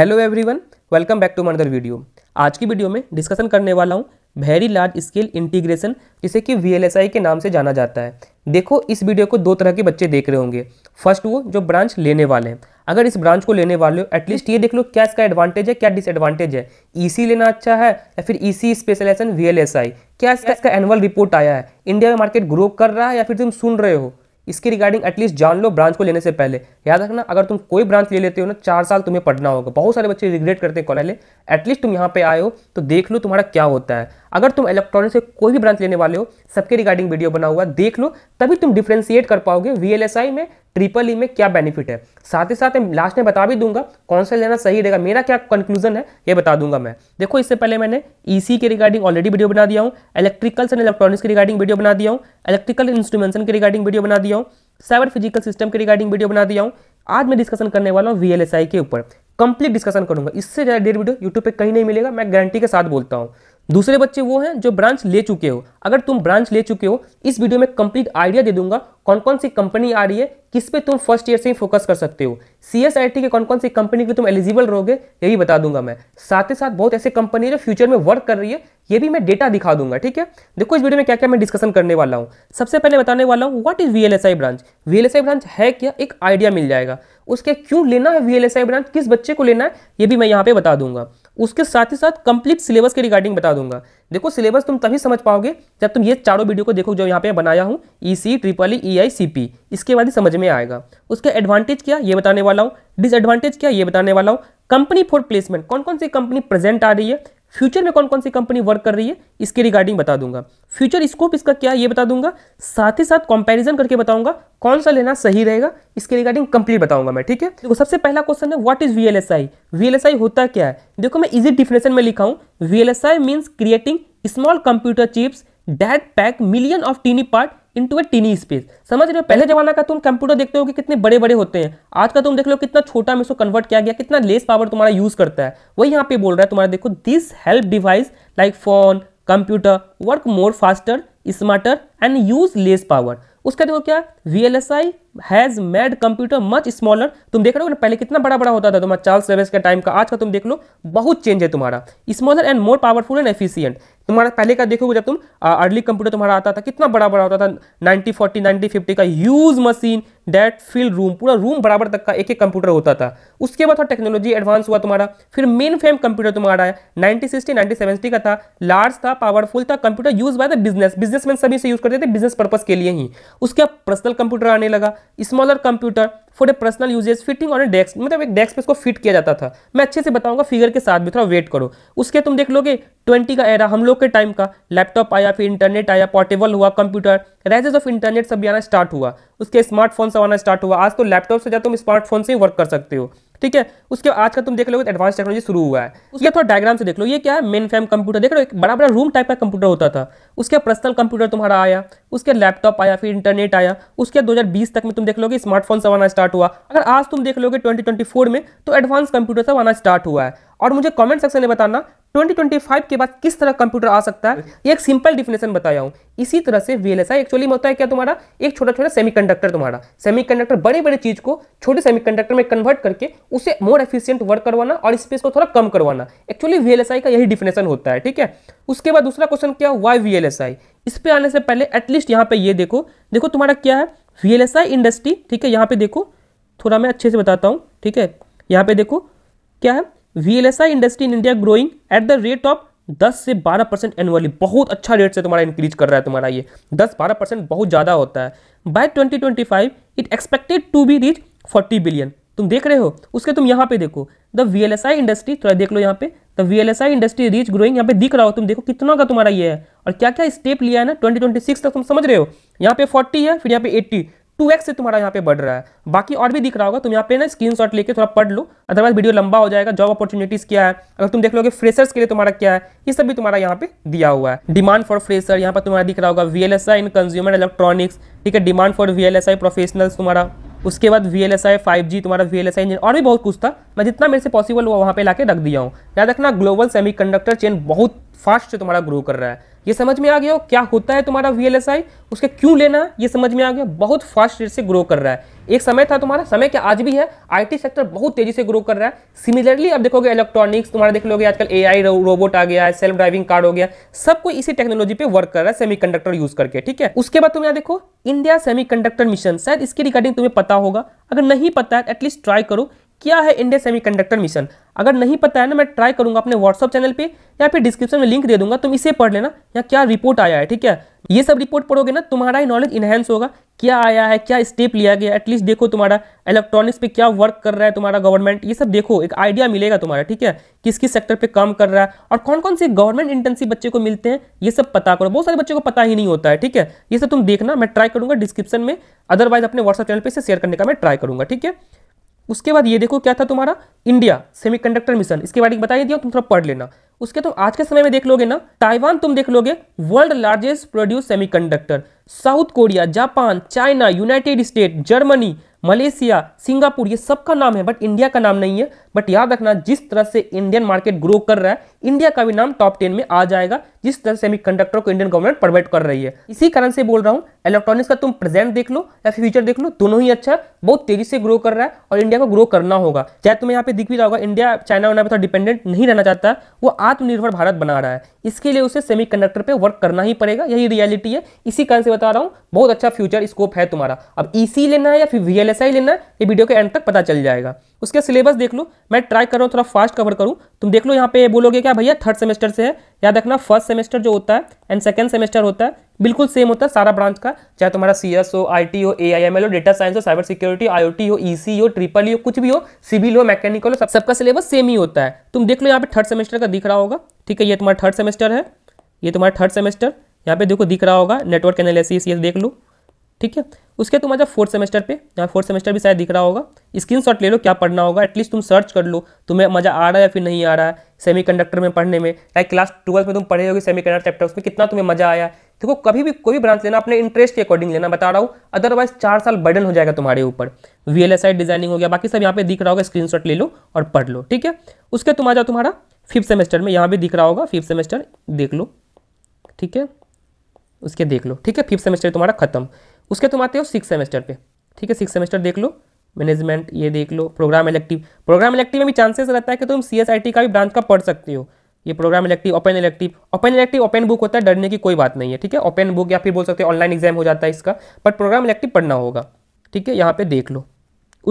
hello everyone welcome back to another video आज की video में डिस्कशन करने वाला हूँ वेरी लार्ज स्केल इंटीग्रेशन जिसे कि वी के नाम से जाना जाता है देखो इस वीडियो को दो तरह के बच्चे देख रहे होंगे फर्स्ट वो जो ब्रांच लेने वाले हैं अगर इस ब्रांच को लेने वाले हो एटलीस्ट ये देख लो क्या इसका एडवांटेज है क्या डिसएडवांटेज है ईसी e लेना अच्छा है या फिर ई सी स्पेशलाइजेशन वीएलएसआई क्या इसका इसका एनुअल रिपोर्ट आया है इंडिया में मार्केट ग्रो कर रहा है या फिर तुम सुन रहे हो इसके रिगार्डिंग एटलीस्ट जान लो ब्रांच को लेने से पहले याद रखना अगर तुम कोई ब्रांच ले लेते हो ना चार साल तुम्हें पढ़ना होगा बहुत सारे बच्चे रिग्रेट करते हैं कॉलेज एटलीस्ट तुम यहाँ पे आए हो तो देख लो तुम्हारा क्या होता है अगर तुम इलेक्ट्रॉनिक से कोई भी ब्रांच लेने वाले हो सबके रिगार्डिंग वीडियो बना हुआ देख लो तभी तुम डिफ्रेंशिएट कर पाओगे वी में ट्रिपल ई e में क्या बेनिफिट है साथ ही साथ लास्ट में बता भी दूंगा कौन सा लेना सही रहेगा मेरा क्या कंक्लूजन है ये बता दूंगा मैं देखो इससे पहले मैंने ईसी e के रिगार्डिंग ऑलरेडी वीडियो बना दिया हूँ इलेक्ट्रिकल्स एंड इलेक्ट्रॉनिक्स के रिगार्डिंग वीडियो बना दिया हूँ इलेक्ट्रिकल इंस्ट्रूमेंशन के रिगार्डिंग वीडियो बना दिया हूँ साइबर फिजिकल सिस्टम के रिगार्डिंग वीडियो बना दिया हूँ आज मैं डिस्कशन करने वाला हूँ वी के ऊपर कंप्लीट डिस्कशन करूंगा इससे ज़्यादा डेढ़ वीडियो यूट्यूब पे कहीं नहीं मिलेगा मैं गारंटी के साथ बोलता हूँ दूसरे बच्चे वो हैं जो ब्रांच ले चुके हो अगर तुम ब्रांच ले चुके हो इस वीडियो में कंप्लीट आइडिया दे दूंगा कौन कौन सी कंपनी आ रही है किस पे तुम फर्स्ट ईयर से ही फोकस कर सकते हो सी एस आई टी के कौन कौन सी कंपनी के तुम एलिजिबल रहोगे ये भी बता दूंगा मैं साथ ही साथ बहुत ऐसी कंपनी है जो फ्यूचर में वर्क कर रही है ये भी मैं डेटा दिखा दूंगा ठीक है देखो इस वीडियो में क्या क्या मैं डिस्कशन करने वाला हूँ सबसे पहले बताने वाला हूँ what is V L S I branch V branch है क्या एक आइडिया मिल जाएगा उसके क्यों लेना है वी ब्रांच किस बच्चे को लेना है ये भी मैं यहाँ पे बता दूंगा उसके साथ ही साथ कंप्लीट सिलेबस के रिगार्डिंग बता दूंगा देखो सिलेबस तुम तभी समझ पाओगे जब तुम ये चारों वीडियो को देखो जो यहाँ पे बनाया हूँ ई सी ट्रिपल ई आई सी पी इसके बाद ही समझ में आएगा उसका एडवांटेज क्या ये बताने वाला हूँ डिसएडवांटेज क्या ये बताने वाला हूँ कंपनी फॉर प्लेसमेंट कौन कौन सी कंपनी प्रेजेंट आ रही है फ्यूचर में कौन कौन सी कंपनी वर्क कर रही है इसके रिगार्डिंग बता दूंगा फ्यूचर स्कोप इसका क्या ये बता दूंगा साथ ही साथ कंपैरिजन करके बताऊंगा कौन सा लेना सही रहेगा इसके रिगार्डिंग कंप्लीट बताऊंगा मैं ठीक है देखो सबसे पहला क्वेश्चन है व्हाट इज वीएलएसआई वीएलएसआई होता क्या है देखो मैं इजी डिफिनेशन में लिखा हूं VLSI means creating small computer chips that pack million of tiny part into a tiny space समझ रहे हो पहले जमाना का तुम कंप्यूटर देखते हो कि कितने बड़े बड़े होते हैं आज का तुम देख लो कितना छोटा में इसको कन्वर्ट किया गया कितना लेस पावर तुम्हारा यूज करता है वही यहाँ पे बोल रहा है तुम्हारा देखो this help device like phone computer work more faster smarter and use less power उसका देखो क्या V L S I has made computer much smaller तुम देख रहे हो ना पहले कितना बड़ा बड़ा होता था तुम्हारा चार्ल्स सेवेस के टाइम का आज का तुम देख लो बहुत चेंज है तुम्हारा smaller and more powerful and efficient तुम्हारा पहले का देखोगे जब तुम अर्ली कंप्यूटर तुम्हारा आता था कितना बड़ा बड़ा होता था 90 40 90 फिफ्टी का use machine that fill room पूरा रूम बराबर तक का एक एक कंप्यूटर होता था उसके बाद थोड़ा टेक्नोलॉजी एडवांस हुआ तुम्हारा फिर मेन फ्रेम कंप्यूटर तुम्हारा है नाइनटी सिक्सटी नाइनटी सेवेंटी का था लार्ज था पावरफुल था computer use by the business businessman सभी से यूज करते थे बिजनेस पर्पज के लिए ही उसके बाद पर्सनल कंप्यूटर आने लगा smaller computer for a personal usages fitting on a desk मतलब एक डेस्क पे इसको फिट किया जाता था मैं अच्छे से बताऊंगा फिगर के साथ भी थोड़ा वेट करो उसके तुम देख लोगे ट्वेंटी का एरा हम लोग के टाइम का लैपटॉप आया फिर इंटरनेट आया पोर्टेबल हुआ कंप्यूटर राइजेज ऑफ इंटरनेट सब आना स्टार्ट हुआ उसके स्मार्टफोन सब आना स्टार्ट हुआ आज तो लैपटॉप से जाए तुम स्मार्टफोन से ही वर्क कर सकते हो ठीक है उसके आज का तुम देख लो तो एडवांस टेक्नोलॉजी शुरू हुआ है उसके थोड़ा डायग्राम से देख लो ये क्या है मेन फ्रेम कंप्यूटर देख लो एक बड़ा बड़ा रूम टाइप का कंप्यूटर होता था उसके पर्सनल कंप्यूटर तुम्हारा आया उसके लैपटॉप आया फिर इंटरनेट आया उसके 2020 तक में तुम देख लोगे स्मार्टफोन सब आना स्टार्ट हुआ अगर आज तुम देख ट्वेंटी ट्वेंटी में तो एडवांस कंप्यूटर सब आना स्टार्ट हुआ है और मुझे कमेंट सेक्शन में बताना 2025 के बाद किस तरह कंप्यूटर आ सकता है ये एक सिंपल डिफिनेशन बताया हूँ इसी तरह से वी एक्चुअली में होता है क्या तुम्हारा एक छोटा छोटा सेमीकंडक्टर तुम्हारा सेमीकंडक्टर बड़े बड़े चीज को छोटे सेमीकंडक्टर में कन्वर्ट करके उसे मोर एफिशियंट वर्क करवाना और स्पेस को थोड़ा कम करवाना एक्चुअली वी का यही डिफिनेशन होता है ठीक है उसके बाद दूसरा क्वेश्चन क्या वाई वी इस पर आने से पहले एटलीस्ट यहाँ पे ये देखो देखो तुम्हारा क्या है वी इंडस्ट्री ठीक है यहाँ पे देखो थोड़ा मैं अच्छे से बताता हूँ ठीक है यहाँ पे देखो क्या है VLSI industry in India growing at the rate of 10 से 12 परसेंट एनुअली बहुत अच्छा रेट से तुम्हारा इंक्रीज कर रहा है तुम्हारा ये 10-12 परसेंट बहुत ज़्यादा होता है by 2025 it expected to be reach 40 billion तुम देख रहे हो उसके तुम यहाँ पे देखो the V L S I industry थोड़ा देख लो यहाँ पे the V L S I industry reach growing यहाँ पे दिख रहा हो तुम देखो कितना का तुम्हारा ये है और क्या क्या स्टेप लिया है ना सिक्स तक तुम समझ रहे हो यहाँ पे 40 है फिर यहाँ पे 80 टू से तुम्हारा यहाँ पे बढ़ रहा है बाकी और भी दिख रहा होगा तुम यहाँ पे ना स्क्रीन शॉट लेके थोड़ा पढ़ लो अदरवाइज वीडियो लंबा हो जाएगा जॉब अपॉर्चुनिटीज़ क्या है अगर तुम देख लो फ्रेशर्स के लिए तुम्हारा क्या है ये सब भी तुम्हारा यहाँ पे दिया हुआ है डिमांड फॉर फ्रेशर यहाँ पर तुम्हारा दिख रहा होगा वी इन कंज्यूमर इलेक्ट्रॉनिक्स ठीक है डिमांड फॉर वी प्रोफेशनल्स तुम्हारा उसके बाद V L S I five G तुम्हारा वी एल एस आई और भी बहुत कुछ था मैं जितना मेरे से पॉसिबल हुआ वहाँ पे लाके रख दिया हूँ याद रखना ग्लोबल सेमीकंडक्टर चेन बहुत फास्ट से तुम्हारा ग्रो कर रहा है ये समझ में आ गया हो क्या होता है तुम्हारा वी उसके क्यों लेना है ये समझ में आ गया बहुत फास्ट रेट से ग्रो कर रहा है एक समय था तुम्हारा समय क्या आज भी है आईटी सेक्टर बहुत तेजी से ग्रो कर रहा है सिमिलरली अब देखोगे इलेक्ट्रॉनिक्स तुम्हारा देख लोगे आजकल एआई रोबोट आ गया है सेल्फ ड्राइविंग कार हो गया सब कोई इसी टेक्नोलॉजी पे वर्क कर रहा है सेमी यूज करके ठीक है उसके बाद तुम यहाँ देखो इंडिया सेमी मिशन शायद इसके रिगार्डिंग तुम्हें पता होगा अगर नहीं पता है एटलीस्ट ट्राई करो क्या है इंडिया सेमीकंडक्टर मिशन अगर नहीं पता है ना मैं ट्राई करूंगा अपने व्हाट्सअप चैनल पे या फिर डिस्क्रिप्शन में लिंक दे दूंगा तुम इसे पढ़ लेना यहाँ क्या रिपोर्ट आया है ठीक है ये सब रिपोर्ट पढ़ोगे ना तुम्हारा ही नॉलेज इन्हेंस होगा क्या आया है क्या स्टेप लिया गया एटलीस्ट देखो तुम्हारा इलेक्ट्रॉनिक्स पे क्या वर्क कर रहा है तुम्हारा गवर्नमेंट ये सब देखो एक आइडिया मिलेगा तुम्हारा ठीक है किस किस सेक्टर पे काम कर रहा है और कौन कौन से गवर्नमेंट इंटर्नशिप बच्चे को मिलते हैं ये सब पता करो बहुत सारे बच्चों को पता ही नहीं होता है ठीक है ये सब तुम देखना मैं ट्राई करूंगा डिस्क्रिप्शन में अदरवाइज अपने व्हाट्सअप चैनल पर इसे शेयर करने का मैं ट्राई करूंगा ठीक है उसके बाद ये देखो क्या था तुम्हारा इंडिया सेमीकंडक्टर मिशन इसके बारे में बताइए दिया तुम थोड़ा पढ़ लेना उसके तुम तो आज के समय में देख लोगे ना ताइवान तुम देख लोगे world largest produce semiconductor South Korea Japan China United State Germany Malaysia Singapore ये सबका नाम है बट इंडिया का नाम नहीं है बट याद रखना जिस तरह से इंडियन मार्केट ग्रो कर रहा है इंडिया का भी नाम टॉप टेन में आ जाएगा जिस तरह सेमीकंडक्टर को इंडियन गवर्नमेंट प्रोवाइड कर रही है इसी कारण से बोल रहा हूँ इलेक्ट्रॉनिक्स का तुम प्रेजेंट देख लो या फ्यूचर देख लो दोनों ही अच्छा बहुत तेजी से ग्रो कर रहा है और इंडिया को ग्रो करना होगा चाहे तुम्हें यहाँ पे दिख भी जाओगे इंडिया चाइना वाइना थोड़ा डिपेंडेंट नहीं रहना चाहता वो आत्मनिर्भर भारत बना रहा है इसके लिए उसे सेमी कंडक्टर पर वर्क करना ही पड़ेगा यही रियलिटी है इसी कारण से बता रहा हूँ बहुत अच्छा फ्यूचर स्कोप है तुम्हारा अब ई e लेना है या फिर वी लेना है ये वीडियो के एंड तक पता चल जाएगा उसके सिलेबस देख लो मैं ट्राई कर रहा हूँ थोड़ा फास्ट कवर करूँ तुम देख लो यहाँ पे बोलोगे क्या भैया थर्ड सेमेस्टर से है याद रखना फर्स्ट सेमेस्टर जो होता है एंड सेकंड सेमेस्टर होता है बिल्कुल सेम होता है सारा ब्रांच का चाहे तुम्हारा सी एस हो आई टी हो ए आई एम एल हो डेटा साइंस हो साइबर सिक्योरिटी आई टी हो ई e सी हो ट्रिपल ई e हो कुछ भी हो सिविल हो मैकेनिकल हो सब सबका सिलेबस सेम ही होता है तुम देख लो यहाँ पे थर्ड सेमेस्टर का दिख रहा होगा ठीक है ये तुम्हारा थर्ड सेमेस्टर है ये तुम्हारा थर्ड सेमेस्टर यहाँ पे देखो दिख रहा होगा नेटवर्क एनालिसिस ये देख लो ठीक है उसके तुम आ जाओ फोर्थ सेमेस्टर पे यहाँ फोर्थ सेमेस्टर भी शायद दिख रहा होगा स्क्रीन शॉट ले लो क्या पढ़ना होगा एटलीस्ट तुम सर्च कर लो तुम्हें मज़ा आ रहा है या फिर नहीं आ रहा है सेमी कंडक्टर में पढ़ने में लाइक क्लास ट्वेल्थ में तुम पढ़े होगी सेमी कंडक्टर चैप्टर उसमें कितना तुम्हें मज़ा आया देखो कभी भी कोई भी ब्रांच लेना अपने इंटरेस्ट के अकॉर्डिंग लेना बता रहा हूँ अदरवाइज चार साल बर्डन हो जाएगा तुम्हारे ऊपर V L S I designing हो गया बाकी सब यहाँ पे दिख रहा होगा स्क्रीन शॉट ले लो और पढ़ लो ठीक है उसके तुम आ जाओ तुम्हारा फिफ्थ सेमेस्टर में यहाँ भी दिख रहा होगा फिफ्थ सेमेस्टर देख लो ठीक है उसके देख लो ठीक है फिफ्थ सेमेस्टर तुम्हारा खत्म उसके तुम आते हो सिक्स सेमेस्टर पे ठीक है सिक्स सेमेस्टर देख लो मैनेजमेंट ये देख लो प्रोग्राम इलेक्टिव प्रोग्राम इलेक्टिव में भी चांसेस रहता है कि तुम सी का भी ब्रांच का पढ़ सकते हो ये program elective open elective open elective open book होता है डरने की कोई बात नहीं है ठीक है ओपन बुक या फिर बोल सकते हो ऑनलाइन एग्जाम हो जाता है इसका बट प्रोग्राम इलेक्टिव पढ़ना होगा ठीक है यहाँ पे देख लो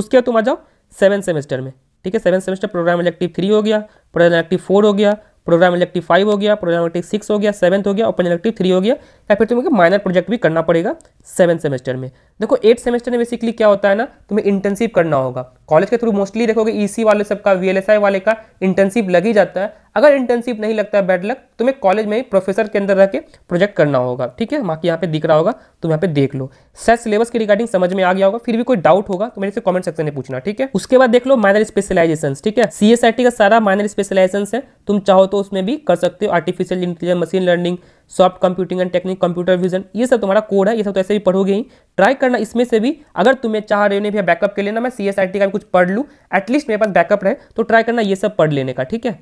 उसके बाद तुम आ जाओ सेवन सेमेस्टर में ठीक है seven semester program elective three हो गया प्रोग्राम इलेक्टिव फोर हो गया प्रोग्राम इलेक्टिव फाइव हो गया प्रोग्राम इलेक्टिव सिक्स हो गया सेवन्थ हो गया ओपन इलेक्टिव थ्री हो गया या फिर तुम्हें माइनर प्रोजेक्ट भी करना पड़ेगा सेवन सेमेस्टर में देखो एट सेमेस्टर में बेसिकली क्या होता है ना तुम्हें इंटर्नशिप करना होगा कॉलेज के थ्रू मोस्टली देखोगे ईसी e वाले सबका वीएलएसआई वाले का इंटर्नशिप लग ही जाता है अगर इंटर्नशिप नहीं लगता है बैड लक तुम्हें कॉलेज में ही प्रोफेसर के अंदर रह के प्रोजेक्ट करना होगा ठीक है बाकी यहाँ पे दिख रहा होगा तुम यहाँ पे देख लो सेट सिलेबस के रिगार्डिंग समझ में आ गया होगा फिर भी कोई डाउट होगा तो मेरे से कमेंट सेक्शन में पूछना ठीक है उसके बाद देख लो माइनर स्पेशलाइजेशन ठीक है सीएसआईटी का सारा माइनर स्पेशलाइजेशन है तुम चाहो तो उसमें भी कर सकते हो artificial intelligence machine learning soft computing and technique computer vision ये सब तुम्हारा कोड है ये सब तो ऐसे भी पढ़ोगे ही ट्राई करना इसमें से भी अगर तुम्हें चाह रहे हो नहीं भैया बैकअप के लिए ना मैं सी का भी कुछ पढ़ लूँ एटलीस्ट मेरे पास बैकअप रहे तो ट्राई करना ये सब पढ़ लेने का ठीक है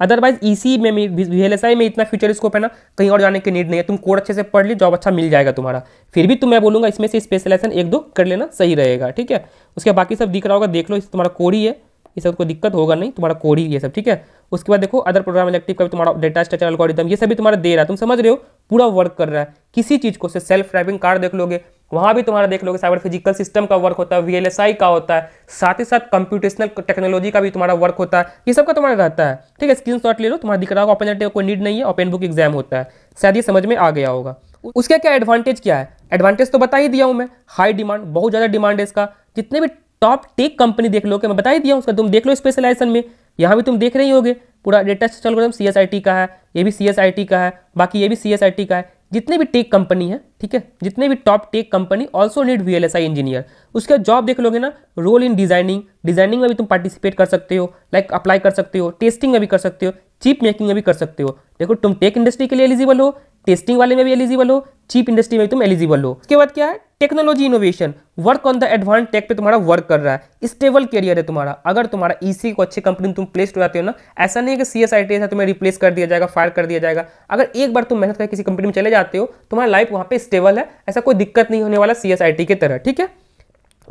अदरवाइज इसी e में वी एल में इतना फ्यूचर स्कोप है ना कहीं और जाने की नीड नहीं है तुम कोड अच्छे से पढ़ ली जॉब अच्छा मिल जाएगा तुम्हारा फिर भी तुम तो मैं बोलूँगा इसमें से स्पेशलाइजेशन एक दो कर लेना सही रहेगा ठीक है उसके बाकी सब दिख रहा होगा देख लो इस तुम्हारा कोड ही है इस सब कोई दिक्कत होगा नहीं तुम्हारा कोड ही ये सब ठीक है उसके बाद देखो अदर प्रोग्राम इलेक्टिव का भी तुम्हारा डेटा स्ट्रक्चर अलगोरिदम ये सभी तुम्हारा दे रहा है तुम समझ रहे हो पूरा वर्क कर रहा है किसी चीज़ को से सेल्फ ड्राइविंग कार देख लोगे वहाँ भी तुम्हारा देख लोगे साइबर फिजिकल सिस्टम का वर्क होता है वीएलएसआई का होता है साथ ही साथ कंप्यूटेशनल टेक्नोलॉजी का भी तुम्हारा वर्क होता है ये सब का तुम्हारा रहता है ठीक है स्क्रीन शॉट ले लो तुम्हारा दिख रहा होगा ओपन कोई नीड नहीं है ओपन बुक एग्जाम होता है शायद ये समझ में आ गया होगा उसका क्या एडवांटेज क्या है एडवांटेज तो बता ही दिया हूँ मैं हाई डिमांड बहुत ज़्यादा डिमांड है इसका जितने भी टॉप टेक कंपनी देख लो कि मैं बता ही दिया उसका तुम देख लो स्पेशलाइजेशन में यहाँ भी तुम देख रहे ही होगे पूरा लेटेस्ट चल रहा सी एस आई टी का है ये भी सी एस आई टी का है बाकी ये भी सी एस आई टी का है जितने भी टेक कंपनी है ठीक है जितने भी top tech company also need V L S I engineer उसके बाद जॉब देख लोगे ना रोल इन डिजाइनिंग डिजाइनिंग में भी तुम पार्टिसिपेट कर सकते हो लाइक like अप्लाई कर सकते हो टेस्टिंग में भी कर सकते हो चीप मेकिंग में भी कर सकते हो देखो तुम टेक इंडस्ट्री के लिए एलिजिबल हो टेस्टिंग वाले में भी एलिजिबल हो चीप इंडस्ट्री में भी तुम एलिजिबल हो उसके बाद क्या है technology innovation work on the advance tech पे तुम्हारा वर्क कर रहा है स्टेबल करियर है तुम्हारा अगर तुम्हारा ईसी e को अच्छी कंपनी में तुम प्लेस हो जाते हो ना ऐसा नहीं है कि सी एस आई टी तुम्हें रिप्लेस कर दिया जाएगा फायर कर दिया जाएगा अगर एक बार तुम मेहनत करके किसी कंपनी में चले जाते हो तुम्हारा लाइफ वहाँ पे स्टेबल है ऐसा कोई दिक्कत नहीं होने वाला सी एस आई टी की तरह ठीक है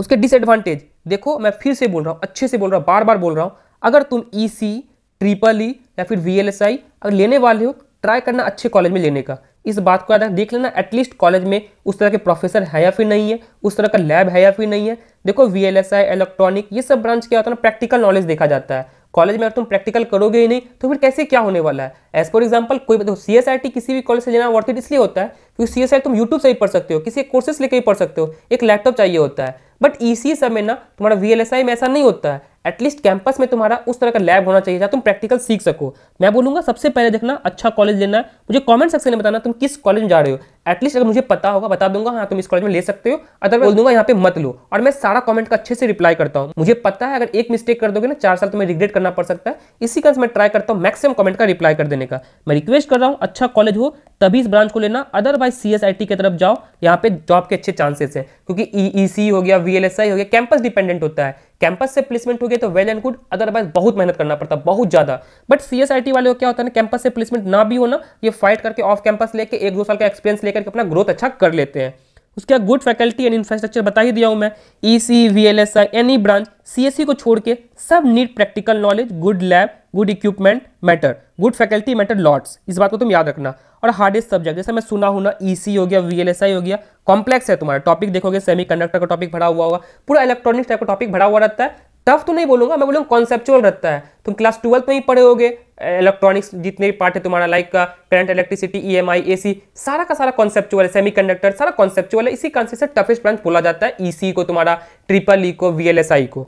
उसके डिसएडवांटेज देखो मैं फिर से बोल रहा हूँ अच्छे से बोल रहा हूँ बार बार बोल रहा हूँ अगर तुम ई सी ट्रिपल ई या फिर वी एल एस आई अगर लेने वाले हो ट्राई करना अच्छे कॉलेज में लेने का इस बात को याद देख लेना एटलीस्ट कॉलेज में उस तरह के प्रोफेसर है या फिर नहीं है उस तरह का लैब है या फिर नहीं है देखो V L S I electronic ये सब ब्रांच क्या होता है ना प्रैक्टिकल नॉलेज देखा जाता है कॉलेज में अगर तुम प्रैक्टिकल करोगे ही नहीं तो फिर कैसे क्या होने वाला है एज फॉर एग्जाम्पल कोई देखो सी एस आई टी किसी भी कॉलेज से लेना वर्थ इट इसलिए होता है क्योंकि सी एस आई तुम यूट्यूब से ही पढ़ सकते हो किसी कोर्सेस लेकर ही पढ़ सकते हो एक लैपटॉप चाहिए होता है बट इसी समय ना तुम्हारा वी एल एस आई में ऐसा नहीं होता है एटलीस्ट कैंपस में तुम्हारा उस तरह का लैब होना चाहिए जहाँ तुम प्रैक्टिकल सीख सको मैं बोलूँगा सबसे पहले देखना अच्छा कॉलेज लेना मुझे कॉमेंट सेक्शन में बताना तुम किस कॉलेज में जा रहे हो एटलीस्ट अगर मुझे पता होगा बता दूंगा हाँ तुम इस कॉलेज में ले सकते हो अदर बोल दूंगा यहाँ पे मत लो और मैं सारा कमेंट का अच्छे से रिप्लाई करता हूँ मुझे पता है अगर एक मिस्टेक कर दोगे ना चार साल तुम्हें रिग्रेट करना पड़ सकता है इसी कारण मैं ट्राई करता हूँ मैक्सिमम कमेंट का रिप्लाई कर देने का मैं रिक्वेस्ट कर रहा हूँ अच्छा कॉलेज हो तभी इस ब्रांच को लेना otherwise C S I T की तरफ जाओ यहाँ पे जॉब के अच्छे चांसेस हैं क्योंकि ई e सी e हो गया वी हो गया कैंपस डिपेंडेंट होता है कैंपस से प्लेसमेंट हो गया तो वेल एंड गुड अदरवाइज बहुत मेहनत करना पड़ता बहुत ज्यादा but C S I T वाले को क्या होता है ना कैंपस से प्लेसमेंट ना भी होना ये फाइट करके ऑफ कैंपस लेके एक दो साल का एक्सपीरियंस लेकर करके अपना ग्रोथ अच्छा कर लेते हैं उसके बाद गुड फैकल्टी एंड इंफ्रास्ट्रक्चर बता ही दिया हूँ मैं E C V L S I any branch C S C को छोड़ के सब need practical knowledge good lab good equipment matter good faculty matter lots इस बात को तुम याद रखना और हार्डेस्ट सब्जेक्ट जैसे मैं सुना हूँ ना ई e सी हो गया वी एल एस आई हो गया कॉम्प्लेक्स है तुम्हारा टॉपिक देखोगे सेमी कंडक्टर का टॉपिक भरा हुआ होगा पूरा इलेक्ट्रॉनिक्स टाइप का टॉपिक भरा हुआ रहता है टफ तो नहीं बोलूंगा मैं बोलूँगा कॉन्सेप्चुअल रहता है तुम क्लास ट्वेल्थ में ही पढ़े होगे इलेक्ट्रॉनिक्स जितने भी पार्ट है तुम्हारा लाइक का current electricity E M I A C सारा का सारा कॉन्सेप्चुअल है सेमी कंडक्टर सारा कॉन्सेप्चुअल है इसी कॉन्सेप्ट से टफेस्ट ब्रांच बोला जाता है ई e सी को तुम्हारा ट्रिपल ई e को वी एल एस आई को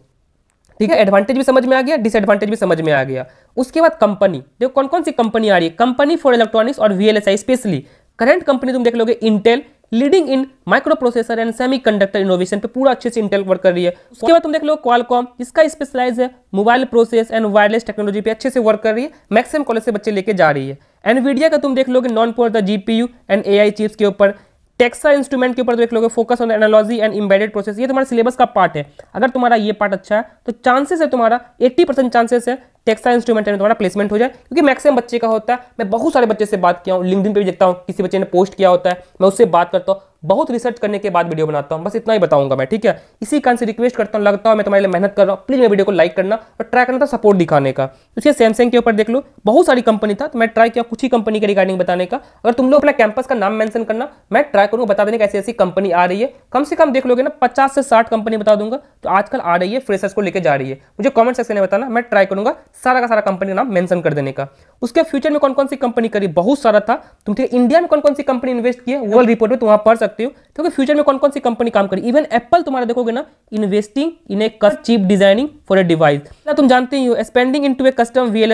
ठीक है एडवांटेज भी समझ में आ गया डिसएडवांटेज भी समझ में आ गया उसके बाद कंपनी देखो कौन कौन सी कंपनी आ रही है कंपनी फॉर इलेक्ट्रॉनिक्स और V L S I specially current company तुम देख लोगे Intel leading in microprocessor and semiconductor innovation पे पूरा अच्छे से इंटेल वर्क कर रही है उसके बाद तुम देख लो क्वालकॉम इसका स्पेशलाइज है mobile process and wireless technology पे अच्छे से वर्क कर रही है मैक्सिमम कॉलेज से बच्चे लेके जा रही है एनवीडिया का तुम देख कि known for the GPU and AI chips के ऊपर टेक्सा इंस्ट्रूमेंट के ऊपर देख लोगे focus on analogy and embedded process ये तुम्हारा सिलेबस का पार्ट है अगर तुम्हारा ये पार्ट अच्छा है तो चांसेस है तुम्हारा 80 परसेंट चांसेस है टेक्सा इंस्ट्रूमेंट में तुम्हारा प्लेसमेंट हो जाए क्योंकि मैक्सिमम बच्चे का होता है मैं बहुत सारे बच्चे से बात किया हूँ लिंकडिन पे भी देखता हूँ किसी बच्चे ने पोस्ट किया होता है मैं उससे बात करता हूँ बहुत रिसर्च करने के बाद वीडियो बनाता हूँ बस इतना ही बताऊंगा मैं ठीक है इसी कारण से रिक्वेस्ट करता हूँ लगता हूँ मैं तुम्हारे लिए मेहनत कर रहा हूँ प्लीज मेरे वीडियो को लाइक करना और ट्राई करना था सपोर्ट दिखाने का उसके सैमसंग के ऊपर देख लो बहुत सारी कंपनी था तो मैं ट्राई किया कुछ ही कंपनी के रिगार्डिंग बताने का अगर तुम लोग अपना कैंपस का नाम मैंशन करना मैं ट्राई करूँगा बता देने की ऐसी ऐसी कंपनी आ रही है कम से कम देख लोगे ना पचास से साठ कंपनी बता दूंगा तो आजकल आ रही है फ्रेशर्स को लेकर जा रही है मुझे कॉमेंट सेक्शन में बताना मैं ट्राई करूंगा सारा का सारा कंपनी का नाम मैंशन कर देने का उसके फ्यूचर में कौन कौन सी कंपनी करी बहुत सारा था तुम ठीक इंडिया में कौन कौन सी कंपनी इन्वेस्ट किया है वर्ल्ड रिपोर्ट में तुम्हारा पढ़ सकते हो तो क्योंकि फ्यूचर में कौन कौन सी कंपनी काम करी इवन एप्पल तुम्हारा देखोगे ना investing in a custom chip designing for a device ना तुम जानते ही हो spending in to a custom V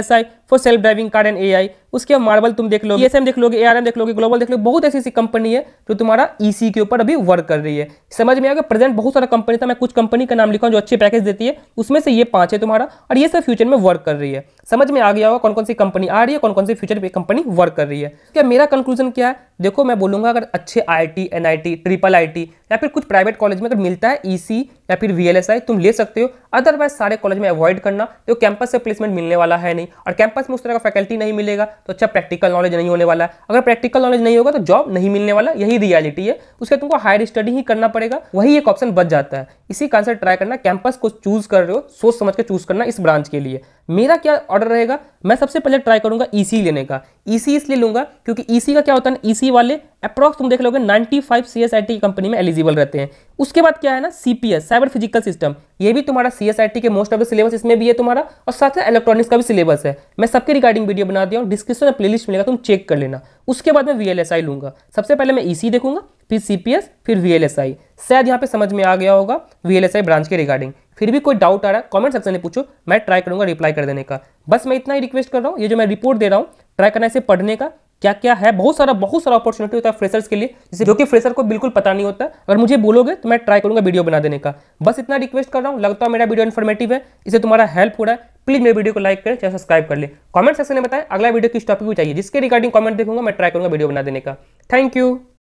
for self driving car and a उसके मार्बल तुम देख एस एम देख लोगे एआरएम देख लोगे ग्लोबल देख लो बहुत ऐसी ऐसी कंपनी है जो तुम्हारा ईसी e के ऊपर अभी वर्क कर रही है समझ में आएगा प्रेजेंट बहुत सारा कंपनी था मैं कुछ कंपनी का नाम लिखा जो अच्छे पैकेज देती है उसमें से ये पांच है तुम्हारा और ये सब फ्यूचर में वर्क कर रही है समझ में आ गया होगा कौन कौन सी कंपनी आ रही है कौन कौन सी फ्यूचर कंपनी वर्क कर रही है क्या मेरा कंक्लूजन क्या है देखो मैं बोलूंगा अगर अच्छे आईटी एनआईटी ट्रिपल आईटी या फिर कुछ प्राइवेट कॉलेज में अगर मिलता है ईसी e या फिर वीएलएसआई तुम ले सकते हो अदरवाइज सारे कॉलेज में अवॉइड करना तो कैंपस से प्लेसमेंट मिलने वाला है नहीं और कैंपस में उस तरह का फैकल्टी नहीं मिलेगा तो अच्छा प्रैक्टिकल नॉलेज नहीं होने वाला है अगर प्रैक्टिकल नॉलेज नहीं होगा तो जॉब नहीं मिलने वाला यही रियलिटी है उसके तुमको हायर स्टडी ही करना पड़ेगा वही एक ऑप्शन बच जाता है इसी से ट्राई करना कैंपस को चूज कर रहे हो सोच समझ के चूज करना इस ब्रांच के लिए मेरा क्या ऑर्डर रहेगा मैं सबसे पहले ट्राई करूंगा ईसी e लेने का ईसी e इसलिए लूंगा क्योंकि ईसी e का क्या होता है ना ईसी वाले अप्रॉक्स तुम देख लोगे 95 five C S I T company में एलिजिबल रहते हैं उसके बाद क्या है ना सीपीएस साइबर फिजिकल सिस्टम ये भी तुम्हारा सी एस आई टी के मोस्ट ऑफ द सिलेबस इसमें भी है तुम्हारा और साथ साथ इलेक्ट्रॉनिक्स का भी सिलेबस है मैं सबके रिगार्डिंग वीडियो बना दिया हूँ डिस्क्रिप्शन में लिस्ट मिलेगा तुम चेक कर लेना उसके बाद मैं वी एल एस आई लूंगा सबसे पहले मैं सी देखूंगा फिर एस फिर वी एल एस आई शायद यहाँ पे समझ में आ गया होगा V L S I branch के रिगार्डिंग फिर भी कोई डाउट आ रहा है कमेंट सेक्शन में पूछो मैं ट्राई करूंगा रिप्लाई कर देने का बस मैं इतना ही रिक्वेस्ट कर रहा हूँ ये जो मैं रिपोर्ट दे रहा हूँ ट्राई करना इसे पढ़ने का क्या क्या है बहुत सारा बहुत सारा अपॉर्चुनिटी होता है फ्रेशर्स के लिए जिसे जो कि फ्रेशर को बिल्कुल पता नहीं होता अगर मुझे बोलोगे तो मैं ट्राई करूंगा वीडियो बना देने का बस इतना रिक्वेस्ट कर रहा हूँ लगता है मेरा वीडियो इन्फॉर्मेटिव है इसे तुम्हारा हेल्प हो रहा है प्लीज मेरे वीडियो को लाइक करें चाहे सब्सक्राइब कर ले कमेंट सेक्शन में बताएं अगला वीडियो किस टॉपिक को चाहिए जिसके रिगार्डिंग कमेंट देखूंगा मैं ट्राई करूंगा वीडियो बना देने का थैंक यू